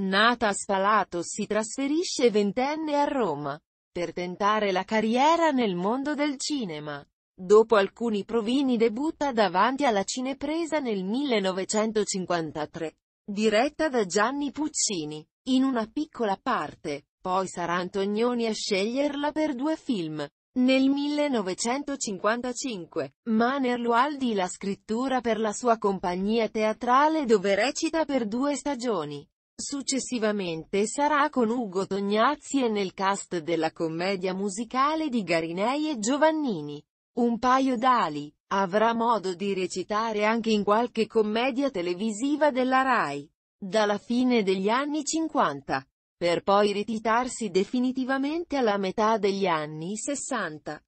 Nata a Spalato si trasferisce ventenne a Roma, per tentare la carriera nel mondo del cinema. Dopo alcuni provini debutta davanti alla cinepresa nel 1953, diretta da Gianni Puccini, in una piccola parte, poi sarà Antonioni a sceglierla per due film. Nel 1955, Maner Lualdi la scrittura per la sua compagnia teatrale dove recita per due stagioni. Successivamente sarà con Ugo Tognazzi e nel cast della commedia musicale di Garinei e Giovannini. Un paio d'ali. Avrà modo di recitare anche in qualche commedia televisiva della RAI. Dalla fine degli anni 50. Per poi ritirarsi definitivamente alla metà degli anni 60.